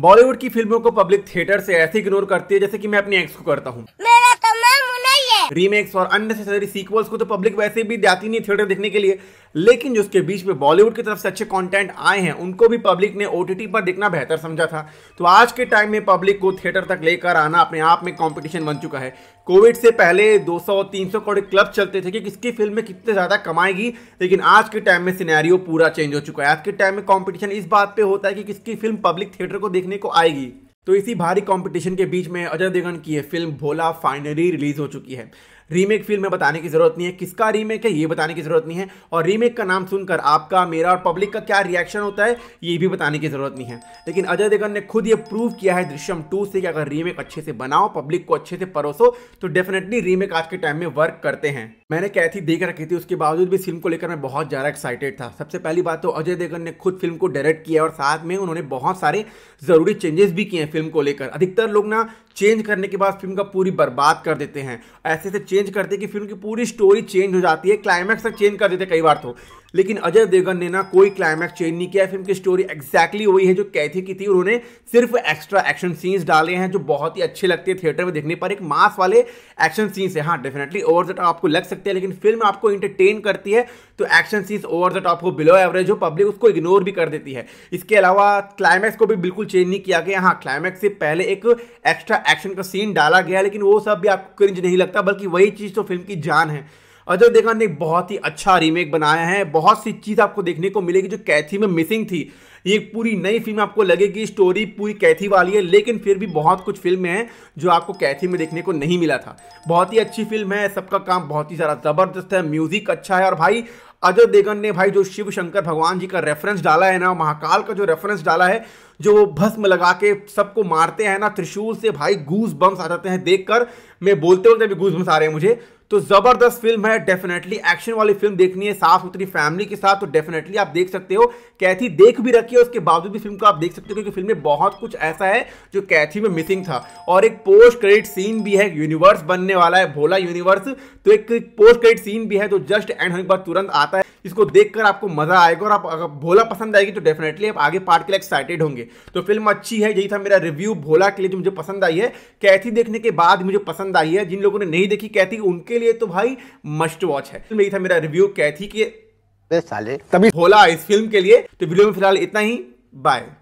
बॉलीवुड की फिल्मों को पब्लिक थिएटर से ऐसे इग्नोर करती है जैसे कि मैं अपनी एक्स को करता हूँ रीमेक्स और अननेसेसरी सीक्वल्स को तो पब्लिक वैसे भी जाती नहीं थिएटर देखने के लिए लेकिन जिसके बीच में बॉलीवुड की तरफ से अच्छे कंटेंट आए हैं उनको भी पब्लिक ने ओ पर देखना बेहतर समझा था तो आज के टाइम में पब्लिक को थिएटर तक लेकर आना अपने आप में कॉम्पिटिशन बन चुका है कोविड से पहले 200-300 करोड़ क्लब चलते थे कि किसकी फिल्म में कितने ज़्यादा कमाएगी लेकिन आज के टाइम में सिनेरियो पूरा चेंज हो चुका है आज के टाइम में कॉम्पिटिशन इस बात पर होता है कि किसकी फिल्म पब्लिक थिएटर को देखने को आएगी तो इसी भारी कंपटीशन के बीच में अजय देवगन की ये फिल्म भोला फाइनली रिलीज हो चुकी है रीमेक फिल्म में बताने की ज़रूरत नहीं है किसका रीमेक है ये बताने की ज़रूरत नहीं है और रीमेक का नाम सुनकर आपका मेरा और पब्लिक का क्या रिएक्शन होता है ये भी बताने की ज़रूरत नहीं है लेकिन अजय देवगन ने खुद ये प्रूव किया है दृश्यम टू से कि अगर रीमेक अच्छे से बनाओ पब्लिक को अच्छे से परोसो तो डेफिनेटली रीमेक आज के टाइम में वर्क करते हैं मैंने कैथी देख रखी थी उसके बावजूद भी फिल्म को लेकर मैं बहुत ज़्यादा एक्साइटेड था सबसे पहली बात तो अजय देवगन ने खुद फिल्म को डायरेक्ट किया और साथ में उन्होंने बहुत सारे ज़रूरी चेंजेस भी किए हैं फिल्म को लेकर अधिकतर लोग ना चेंज करने के बाद फिल्म का पूरी बर्बाद कर देते हैं ऐसे ऐसे चेंज करते कि फिल्म की पूरी स्टोरी चेंज हो जाती है क्लाइमैक्स तक चेंज कर देते कई बार तो लेकिन अजय देवगन ने ना कोई क्लाइमैक्स चेंज नहीं किया फिल्म की स्टोरी एक्जैक्टली वही है जो कैथी की थी उन्होंने सिर्फ एक्स्ट्रा एक्शन सीन्स डाले हैं जो बहुत ही अच्छे लगते हैं थिएटर में देखने पर एक मास वाले एक्शन सीन्स है हाँ डेफिनेटली ओवर द टॉप आपको लग सकते हैं लेकिन फिल्म आपको इंटरटेन करती है तो action scenes over the top को बिलो एवरेज हो पब्लिक उसको इग्नोर भी कर देती है इसके अलावा क्लाइमैक्स को भी बिल्कुल चेंज नहीं किया गया हाँ क्लाइमैक्स से पहले एक एक्स्ट्रा एक्शन का सीन डाला गया लेकिन वो सब भी आपको क्रिंज नहीं लगता बल्कि वही वही चीज़ तो फिल्म की जान है अजय देखा ने बहुत ही अच्छा रीमेक बनाया है बहुत सी चीज़ आपको देखने को मिलेगी जो कैथी में मिसिंग थी ये पूरी नई फिल्म आपको लगेगी स्टोरी पूरी कैथी वाली है लेकिन फिर भी बहुत कुछ फिल्में हैं जो आपको कैथी में देखने को नहीं मिला था बहुत ही अच्छी फिल्म है सबका काम बहुत ही सारा ज़बरदस्त है म्यूज़िक अच्छा है और भाई अजय देवगन ने भाई जो शिव शंकर भगवान जी का रेफरेंस डाला है ना महाकाल का जो रेफरेंस डाला है जो वो भस्म लगा के सबको मारते हैं ना त्रिशूल से भाई गूस बम्स आ जाते हैं देखकर मैं बोलते बोलते भी गूस बम्स आ रहे हैं मुझे तो ज़बरदस्त फिल्म है डेफिनेटली एक्शन वाली फिल्म देखनी है साफ सुथरी फैमिली के साथ तो डेफिनेटली आप देख सकते हो कैथी देख भी रखी किया उसके बावजूद भी फिल्म को आप देख सकते हो क्योंकि फिल्म में बहुत कुछ ऐसा है जो कैथी में मिसिंग था और एक पोस्ट क्रेडिट सीन भी है यूनिवर्स बनने वाला है भोला यूनिवर्स तो एक पोस्ट क्रेडिट सीन भी है जो जस्ट एंड होने के बाद तुरंत आता है इसको देखकर आपको मजा आएगा और आप अगर भोला पसंद आएगी तो डेफिनेटली आप आगे पार्ट के लिए एक्साइटेड होंगे तो फिल्म अच्छी है यही था मेरा रिव्यू भोला के लिए जो मुझे पसंद आई है कैथी देखने के बाद मुझे पसंद आई है जिन लोगों ने नहीं देखी कैथी उनके लिए तो भाई मस्ट वॉच है यही था मेरा रिव्यू कैथी के साले तभी होला इस फिल्म के लिए तो वीडियो में फिलहाल इतना ही बाय